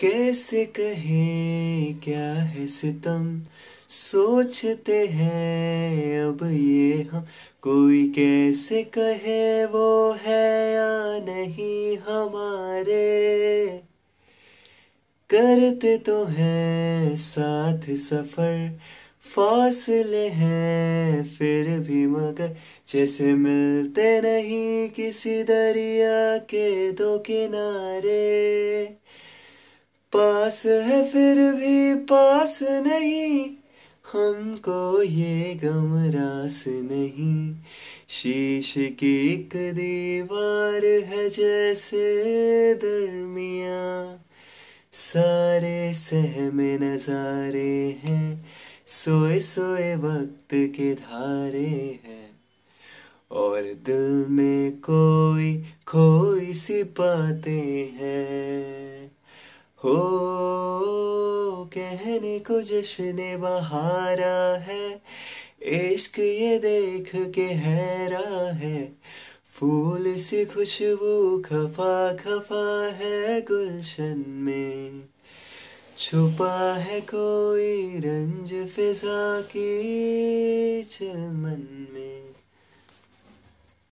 कैसे कहें क्या है सितम सोचते हैं अब ये हम कोई कैसे कहे वो है या नहीं हमारे करते तो हैं साथ सफर फासले हैं फिर भी मगर जैसे मिलते नहीं किसी दरिया के दो किनारे पास है फिर भी पास नहीं हमको ये गम रास नहीं शीश की एक दीवार है जैसे दरमिया सारे सहमे नजारे हैं सोए सोए वक्त के धारे हैं और दिल में कोई खोई सी बातें हैं हो कहने को जश्न बहारा है इश्क ये देख के हैरा है फूल से खुशबू खफा खफा है गुलशन में छुपा है कोई रंज फिजा के चमन में